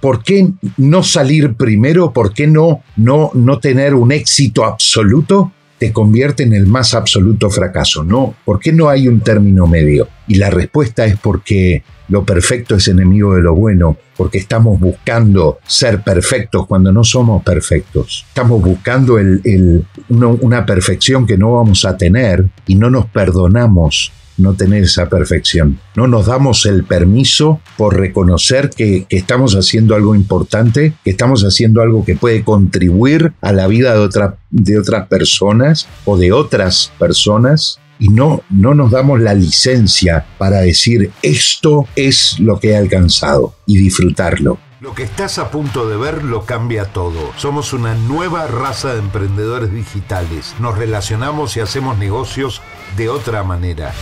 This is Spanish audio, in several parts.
¿por qué no salir primero? ¿Por qué no, no, no tener un éxito absoluto? Te convierte en el más absoluto fracaso. No, ¿por qué no hay un término medio? Y la respuesta es porque lo perfecto es enemigo de lo bueno, porque estamos buscando ser perfectos cuando no somos perfectos. Estamos buscando el, una perfección que no vamos a tener y no nos perdonamos no tener esa perfección. No nos damos el permiso por reconocer que, estamos haciendo algo importante, que estamos haciendo algo que puede contribuir a la vida de, otra, de otras personas o de otras personas. Y no, no nos damos la licencia para decir esto es lo que he alcanzado y disfrutarlo. Lo que estás a punto de ver lo cambia todo. Somos una nueva raza de emprendedores digitales. Nos relacionamos y hacemos negocios de otra manera.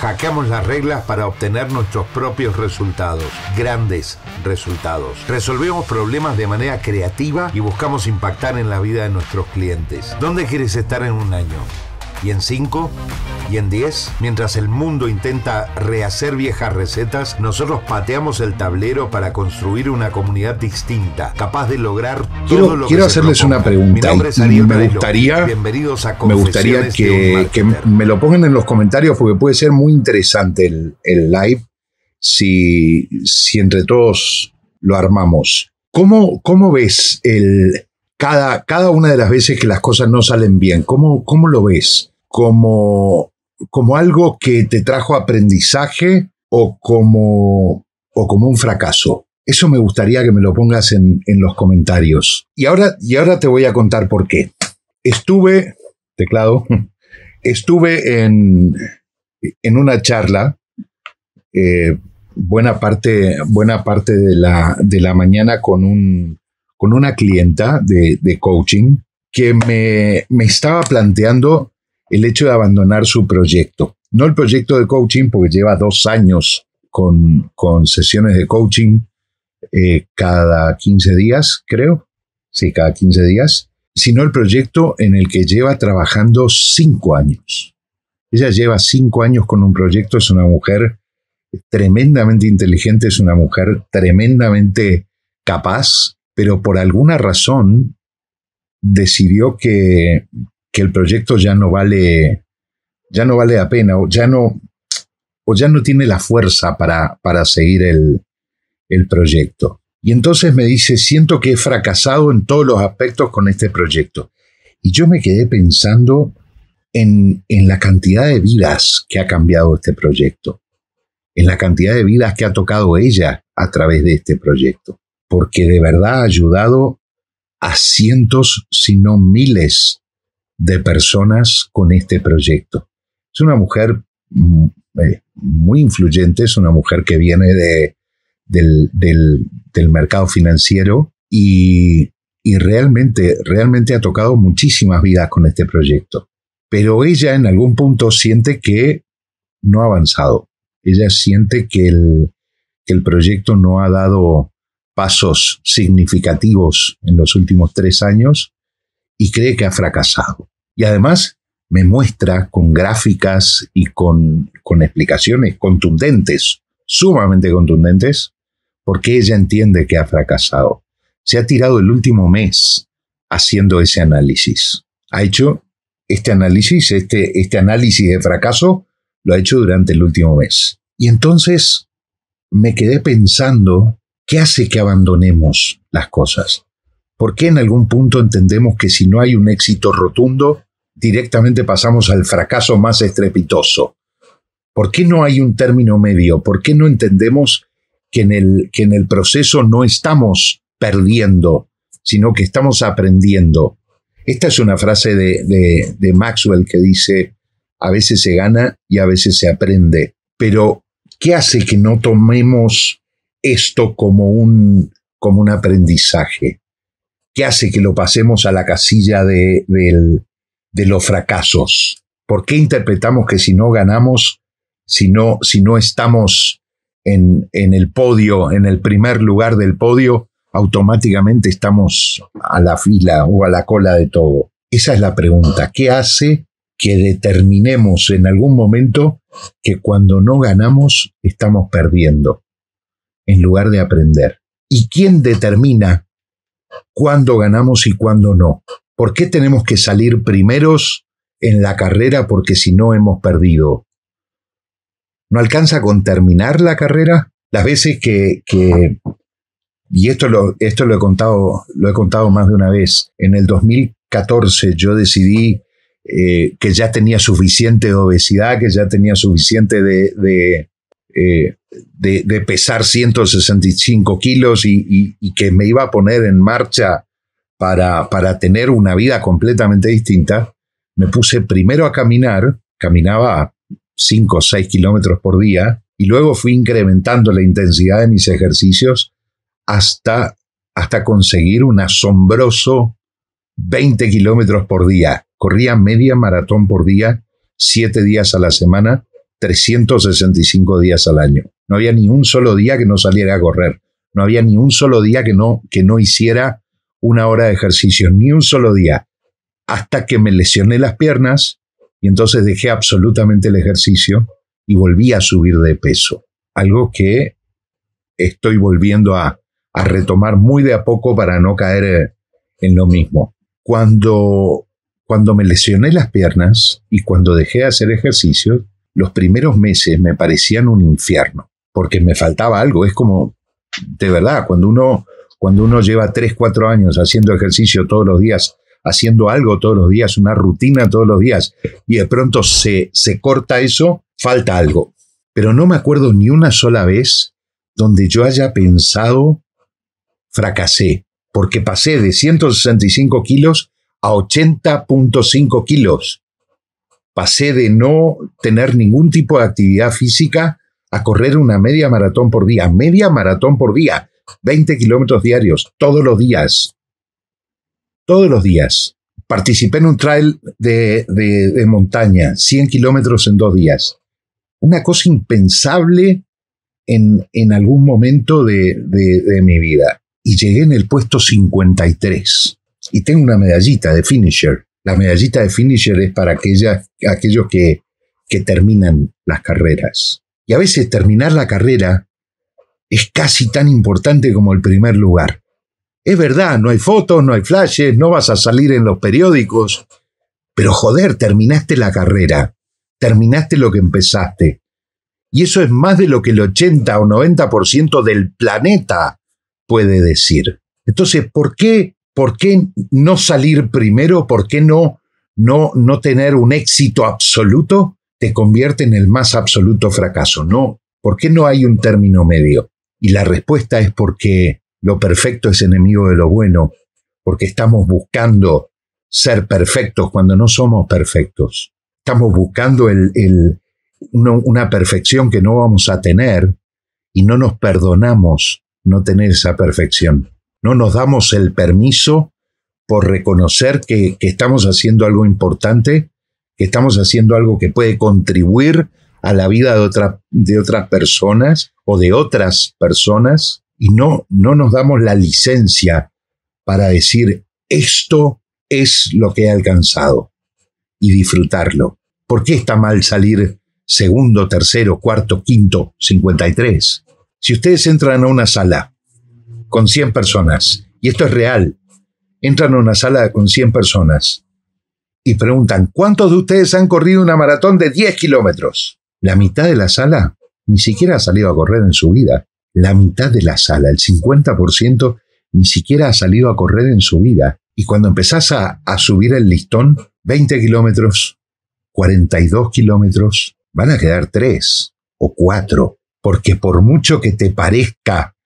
Hackeamos las reglas para obtener nuestros propios resultados, grandes resultados. Resolvemos problemas de manera creativa y buscamos impactar en la vida de nuestros clientes. ¿Dónde quieres estar en un año? y en 5 y en 10. Mientras el mundo intenta rehacer viejas recetas, nosotros pateamos el tablero para construir una comunidad distinta, capaz de lograr todo lo quiero que hacerles una pregunta. Mi me gustaría, me gustaría que, me lo pongan en los comentarios porque puede ser muy interesante el, live si, si entre todos lo armamos. ¿Cómo, cómo ves el, cada, una de las veces que las cosas no salen bien, ¿cómo, lo ves? ¿Como, ¿Como algo que te trajo aprendizaje o como, o como un fracaso? Eso me gustaría que me lo pongas en, los comentarios. Y ahora, y ahora te voy a contar por qué. Estuve, teclado, estuve en, una charla eh, buena parte, buena parte de la, de la mañana con un, con una clienta de, coaching que me, estaba planteando el hecho de abandonar su proyecto. No el proyecto de coaching, porque lleva dos años con, sesiones de coaching eh, cada 15 días, creo. Sí, cada 15 días. Sino el proyecto en el que lleva trabajando cinco años. Ella lleva cinco años con un proyecto, es una mujer tremendamente inteligente, es una mujer tremendamente capaz, pero por alguna razón decidió que, el proyecto ya no vale, ya no vale la pena, o ya no, o ya no tiene la fuerza para, seguir el, proyecto. Y entonces me dice, siento que he fracasado en todos los aspectos con este proyecto. Y yo me quedé pensando en, en, la cantidad de vidas que ha cambiado este proyecto, en la cantidad de vidas que ha tocado ella a través de este proyecto porque de verdad ha ayudado a cientos, si no miles, de personas con este proyecto. Es una mujer mm, eh, muy influyente, es una mujer que viene del, mercado financiero y, realmente, realmente ha tocado muchísimas vidas con este proyecto. Pero ella en algún punto siente que no ha avanzado. Ella siente que el, que el proyecto no ha dado pasos significativos en los últimos tres años y cree que ha fracasado. Y además me muestra con gráficas y con, explicaciones contundentes, sumamente contundentes, porque ella entiende que ha fracasado. Se ha tirado el último mes haciendo ese análisis. Ha hecho este análisis, este, este análisis de fracaso, lo ha hecho durante el último mes. Y entonces me quedé pensando ¿Qué hace que abandonemos las cosas? ¿Por qué en algún punto entendemos que si no hay un éxito rotundo, directamente pasamos al fracaso más estrepitoso? ¿Por qué no hay un término medio? ¿Por qué no entendemos que en el, que en el proceso no estamos perdiendo, sino que estamos aprendiendo? Esta es una frase de, de Maxwell que dice, a veces se gana y a veces se aprende, pero ¿qué hace que no tomemos esto como un, como un aprendizaje que hace que lo pasemos a la casilla de, los fracasos. ¿Por qué interpretamos que si no ganamos, si no, si no estamos en, en, el podio, en el primer lugar del podio, automáticamente estamos a la fila o a la cola de todo? Esa es la pregunta. ¿Qué hace que determinemos en algún momento que cuando no ganamos estamos perdiendo? en lugar de aprender. ¿Y quién determina cuándo ganamos y cuándo no? ¿Por qué tenemos que salir primeros en la carrera porque si no hemos perdido? ¿No alcanza con terminar la carrera? Las veces que, y esto lo, esto lo he contado, lo he contado más de una vez. En el 2014 yo decidí eh, que ya tenía suficiente obesidad, que ya tenía suficiente de, eh, de, pesar 165 kilos y, y, que me iba a poner en marcha para, tener una vida completamente distinta, me puse primero a caminar, caminaba 5 o 6 kilómetros por día, y luego fui incrementando la intensidad de mis ejercicios hasta, hasta conseguir un asombroso 20 kilómetros por día. Corría media maratón por día, 7 días a la semana, 365 días al año. No había ni un solo día que no saliera a correr. No había ni un solo día que no, que no hiciera una hora de ejercicio, ni un solo día. Hasta que me lesioné las piernas y entonces dejé absolutamente el ejercicio y volví a subir de peso. Algo que estoy volviendo a, a retomar muy de a poco para no caer eh, en lo mismo. Cuando, cuando me lesioné las piernas y cuando dejé hacer ejercicio, los primeros meses me parecían un infierno, porque me faltaba algo. Es como, de verdad, cuando uno, cuando uno lleva 3, 4 años haciendo ejercicio todos los días, haciendo algo todos los días, una rutina todos los días, y de pronto se, se corta eso, falta algo. Pero no me acuerdo ni una sola vez donde yo haya pensado, fracasé, porque pasé de 165 kilos a 80.5 kilos pasé de no tener ningún tipo de actividad física a correr una media maratón por día, media maratón por día, 20 kilómetros diarios, todos los días, todos los días. Participé en un trail de, de, montaña, 100 kilómetros en dos días. Una cosa impensable en, en algún momento de, de mi vida. Y llegué en el puesto 53. Y tengo una medallita de finisher la medallita de finisher es para aquellos que, que terminan las carreras. Y a veces terminar la carrera es casi tan importante como el primer lugar. Es verdad, no hay fotos, no hay flashes, no vas a salir en los periódicos, pero joder, terminaste la carrera, terminaste lo que empezaste. Y eso es más de lo que el 80 o 90% del planeta puede decir. Entonces, ¿por qué ¿por qué no salir primero? ¿Por qué no, no, no tener un éxito absoluto? Te convierte en el más absoluto fracaso. No, ¿por qué no hay un término medio? Y la respuesta es porque lo perfecto es enemigo de lo bueno, porque estamos buscando ser perfectos cuando no somos perfectos. Estamos buscando el, una perfección que no vamos a tener y no nos perdonamos no tener esa perfección no nos damos el permiso por reconocer que, estamos haciendo algo importante, que estamos haciendo algo que puede contribuir a la vida de, otras personas o de otras personas y no, no nos damos la licencia para decir esto es lo que he alcanzado y disfrutarlo. ¿Por qué está mal salir segundo, tercero, cuarto, quinto, 53? Si ustedes entran a una sala con 100 personas, y esto es real, entran a una sala con 100 personas y preguntan, ¿cuántos de ustedes han corrido una maratón de 10 kilómetros? La mitad de la sala ni siquiera ha salido a correr en su vida. La mitad de la sala, el 50%, ni siquiera ha salido a correr en su vida. Y cuando empezás a, subir el listón, 20 kilómetros, 42 kilómetros, van a quedar 3 o 4. Porque por mucho que te parezca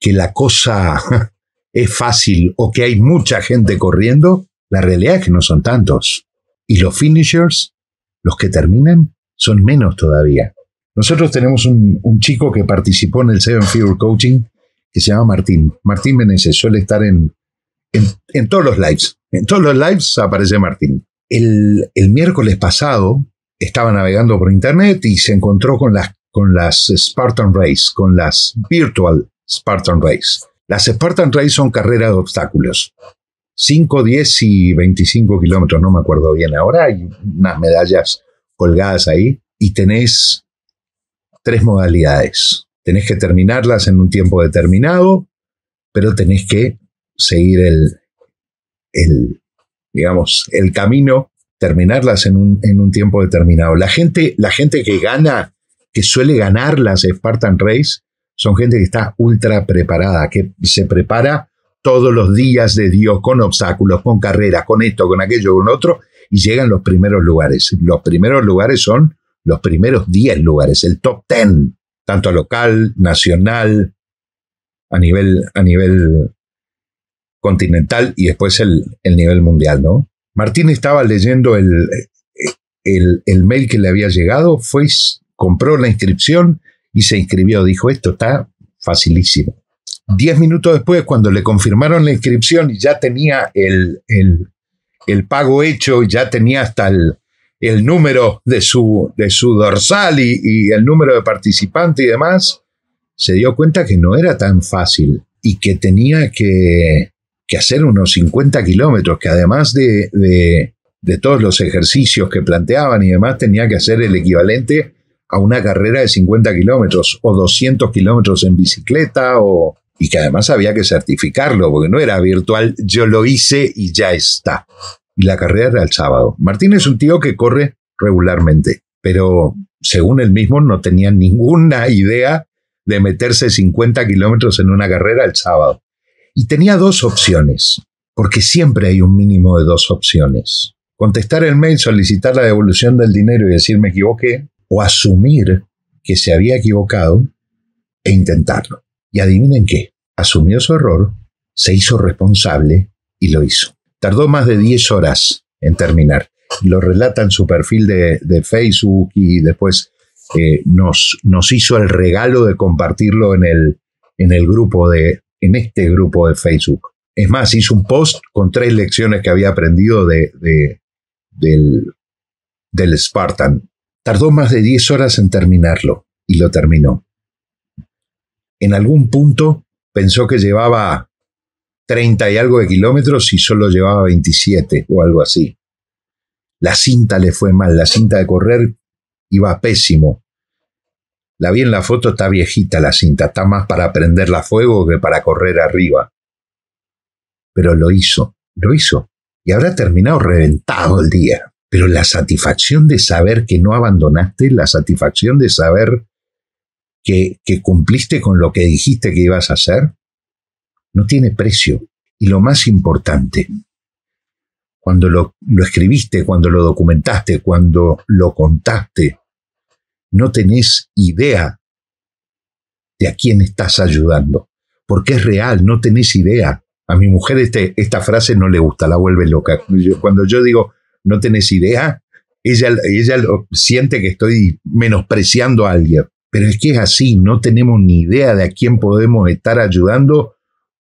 que la cosa es fácil o que hay mucha gente corriendo, la realidad es que no son tantos. Y los finishers, los que terminan, son menos todavía. Nosotros tenemos un, chico que participó en el Seven Figure Coaching que se llama Martín. Martín Meneses suele estar en, en, todos los lives. En todos los lives aparece Martín. El, miércoles pasado estaba navegando por internet y se encontró con las, con las Spartan Race, con las Virtual Spartan Race. Las Spartan Race son carreras de obstáculos. 5, 10 y 25 kilómetros, no me acuerdo bien ahora. Hay unas medallas colgadas ahí y tenés tres modalidades. Tenés que terminarlas en un tiempo determinado, pero tenés que seguir el, el digamos, el camino, terminarlas en un, en un tiempo determinado. La gente, la gente que gana, que suele ganar las Spartan Race, son gente que está ultra preparada, que se prepara todos los días de Dios con obstáculos, con carreras, con esto, con aquello, con otro, y llegan los primeros lugares. Los primeros lugares son los primeros 10 lugares, el top 10, tanto local, nacional, a nivel, a nivel continental y después el, nivel mundial, ¿no? Martín estaba leyendo el, el, mail que le había llegado, fue, compró la inscripción, y se inscribió. Dijo, esto está facilísimo. Diez minutos después, cuando le confirmaron la inscripción y ya tenía el, pago hecho, ya tenía hasta el, número de su, de su dorsal y, el número de participante y demás, se dio cuenta que no era tan fácil y que tenía que, hacer unos 50 kilómetros, que además de, de, de, todos los ejercicios que planteaban y demás, tenía que hacer el equivalente a una carrera de 50 kilómetros o 200 kilómetros en bicicleta y que además había que certificarlo, porque no era virtual, yo lo hice y ya está. Y la carrera era el sábado. Martín es un tío que corre regularmente, pero según él mismo no tenía ninguna idea de meterse 50 kilómetros en una carrera el sábado. Y tenía dos opciones, porque siempre hay un mínimo de dos opciones. Contestar el mail, solicitar la devolución del dinero y decir me equivoqué, o asumir que se había equivocado e intentarlo. Y adivinen qué, asumió su error, se hizo responsable y lo hizo. Tardó más de 10 horas en terminar. Lo relata en su perfil de, Facebook y después eh, nos, nos, hizo el regalo de compartirlo en el, en el grupo de, en este grupo de Facebook. Es más, hizo un post con tres lecciones que había aprendido del, del Spartan Tardó más de 10 horas en terminarlo y lo terminó. En algún punto pensó que llevaba 30 y algo de kilómetros y solo llevaba 27 o algo así. La cinta le fue mal, la cinta de correr iba pésimo. La vi en la foto, está viejita la cinta, está más para prenderla a fuego que para correr arriba. Pero lo hizo, lo hizo. Y habrá terminado reventado el día pero la satisfacción de saber que no abandonaste, la satisfacción de saber que, cumpliste con lo que dijiste que ibas a hacer, no tiene precio. Y lo más importante, cuando lo, escribiste, cuando lo documentaste, cuando lo contaste, no tenés idea de a quién estás ayudando, porque es real, no tenés idea. A mi mujer este, esta frase no le gusta, la vuelve loca. Cuando yo digo, no tenés idea. Ella, ella lo, siente que estoy menospreciando a alguien, pero es que es así, no tenemos ni idea de a quién podemos estar ayudando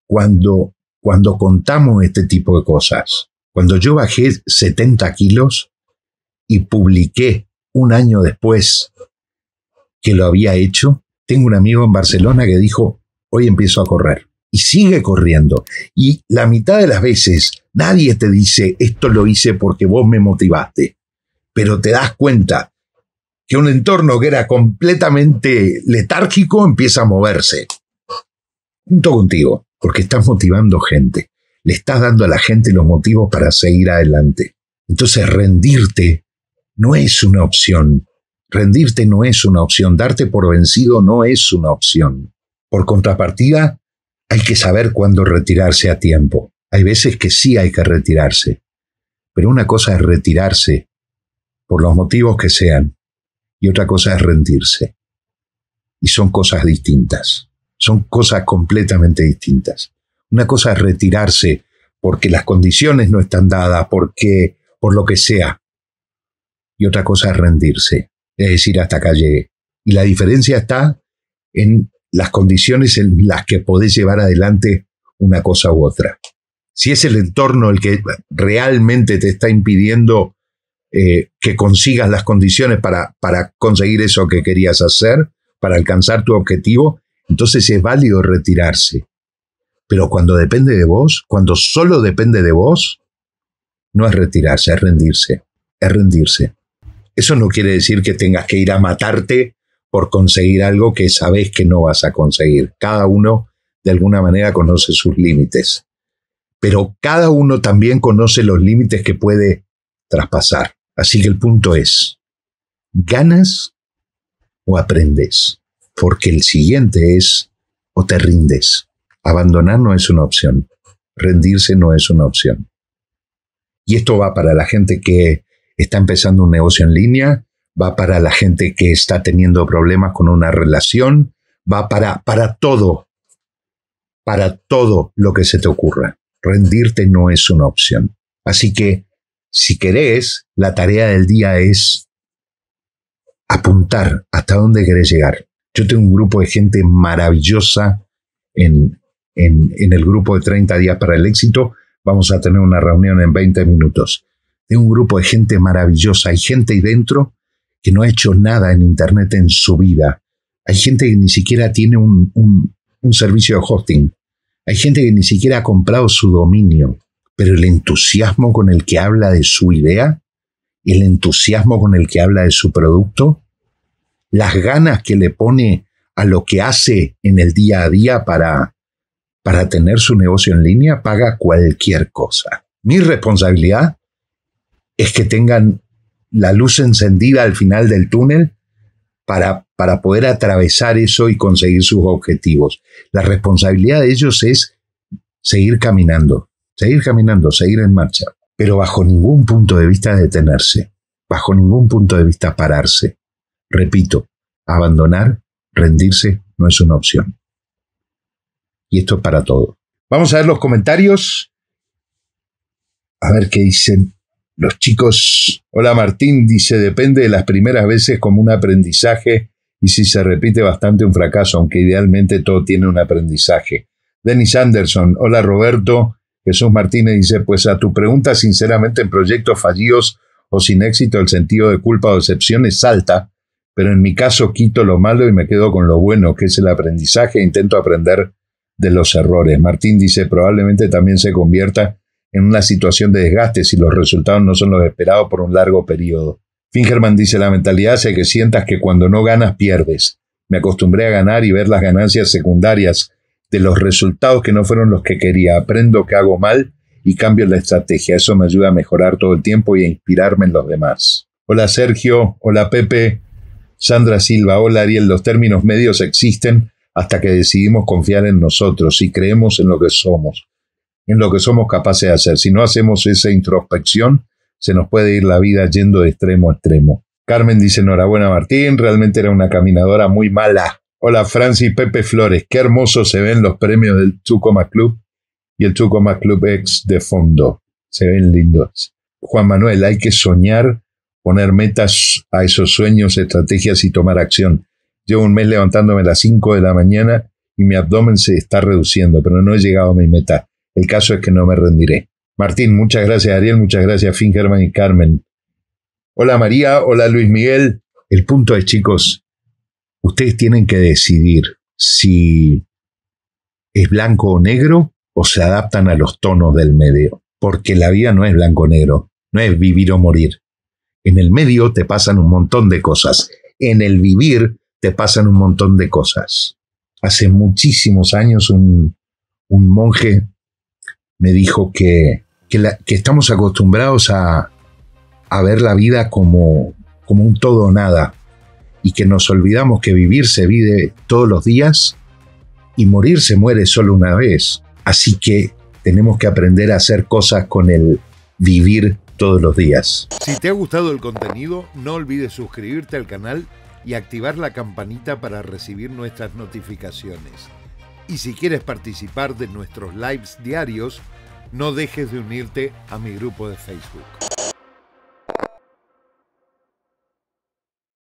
cuando, cuando contamos este tipo de cosas. Cuando yo bajé 70 kilos y publiqué un año después que lo había hecho, tengo un amigo en Barcelona que dijo, hoy empiezo a correr. Y sigue corriendo. Y la mitad de las veces Nadie te dice, esto lo hice porque vos me motivaste, pero te das cuenta que un entorno que era completamente letárgico empieza a moverse, junto contigo, porque estás motivando gente, le estás dando a la gente los motivos para seguir adelante. Entonces rendirte no es una opción, rendirte no es una opción, darte por vencido no es una opción. Por contrapartida, hay que saber cuándo retirarse a tiempo. Hay veces que sí hay que retirarse, pero una cosa es retirarse por los motivos que sean y otra cosa es rendirse. Y son cosas distintas, son cosas completamente distintas. Una cosa es retirarse porque las condiciones no están dadas, porque por lo que sea. Y otra cosa es rendirse, es decir, hasta que llegue. Y la diferencia está en las condiciones en las que podés llevar adelante una cosa u otra si es el entorno el que realmente te está impidiendo eh, que consigas las condiciones para, para conseguir eso que querías hacer, para alcanzar tu objetivo, entonces es válido retirarse. Pero cuando depende de vos, cuando solo depende de vos, no es retirarse, es rendirse, es rendirse. Eso no quiere decir que tengas que ir a matarte por conseguir algo que sabes que no vas a conseguir. Cada uno de alguna manera conoce sus límites pero cada uno también conoce los límites que puede traspasar. Así que el punto es, ¿ganas o aprendes? Porque el siguiente es, o te rindes. Abandonar no es una opción, rendirse no es una opción. Y esto va para la gente que está empezando un negocio en línea, va para la gente que está teniendo problemas con una relación, va para, para todo, para todo lo que se te ocurra rendirte no es una opción. Así que, si querés, la tarea del día es apuntar hasta dónde querés llegar. Yo tengo un grupo de gente maravillosa en, el grupo de 30 días para el éxito. Vamos a tener una reunión en 20 minutos. Tengo un grupo de gente maravillosa. Hay gente ahí dentro que no ha hecho nada en Internet en su vida. Hay gente que ni siquiera tiene un servicio de hosting. Hay gente que ni siquiera ha comprado su dominio, pero el entusiasmo con el que habla de su idea, el entusiasmo con el que habla de su producto, las ganas que le pone a lo que hace en el día a día para, para tener su negocio en línea, paga cualquier cosa. Mi responsabilidad es que tengan la luz encendida al final del túnel para, poder atravesar eso y conseguir sus objetivos. La responsabilidad de ellos es seguir caminando, seguir caminando, seguir en marcha, pero bajo ningún punto de vista detenerse, bajo ningún punto de vista pararse. Repito, abandonar, rendirse no es una opción. Y esto es para todo. Vamos a ver los comentarios. A ver qué dicen. Los chicos, hola Martín, dice, depende de las primeras veces como un aprendizaje y si se repite bastante un fracaso, aunque idealmente todo tiene un aprendizaje. Dennis Anderson, hola Roberto, Jesús Martínez dice, pues a tu pregunta, sinceramente, en proyectos fallidos o sin éxito, el sentido de culpa o decepción es alta, pero en mi caso quito lo malo y me quedo con lo bueno, que es el aprendizaje, intento aprender de los errores. Martín dice, probablemente también se convierta en una situación de desgaste si los resultados no son los esperados por un largo periodo. Fingerman dice, la mentalidad hace que sientas que cuando no ganas, pierdes. Me acostumbré a ganar y ver las ganancias secundarias de los resultados que no fueron los que quería. Aprendo que hago mal y cambio la estrategia. Eso me ayuda a mejorar todo el tiempo y a inspirarme en los demás. Hola Sergio, hola Pepe, Sandra Silva, hola Ariel. Los términos medios existen hasta que decidimos confiar en nosotros y creemos en lo que somos en lo que somos capaces de hacer. Si no hacemos esa introspección, se nos puede ir la vida yendo de extremo a extremo. Carmen dice, enhorabuena Martín, realmente era una caminadora muy mala. Hola Francis Pepe Flores, qué hermosos se ven los premios del Chucoma Club y el Chucoma Club Ex de fondo. Se ven lindos. Juan Manuel, hay que soñar, poner metas a esos sueños, estrategias y tomar acción. Llevo un mes levantándome a las 5 de la mañana y mi abdomen se está reduciendo, pero no he llegado a mi meta. El caso es que no me rendiré. Martín, muchas gracias Ariel, muchas gracias Germán y Carmen. Hola María, hola Luis Miguel. El punto es, chicos, ustedes tienen que decidir si es blanco o negro o se adaptan a los tonos del medio, porque la vida no es blanco o negro, no es vivir o morir. En el medio te pasan un montón de cosas, en el vivir te pasan un montón de cosas. Hace muchísimos años un, un monje me dijo que, estamos acostumbrados a, ver la vida como, como un todo o nada y que nos olvidamos que vivir se vive todos los días y morir se muere solo una vez. Así que tenemos que aprender a hacer cosas con el vivir todos los días. Si te ha gustado el contenido, no olvides suscribirte al canal y activar la campanita para recibir nuestras notificaciones. Y si quieres participar de nuestros lives diarios, no dejes de unirte a mi grupo de Facebook.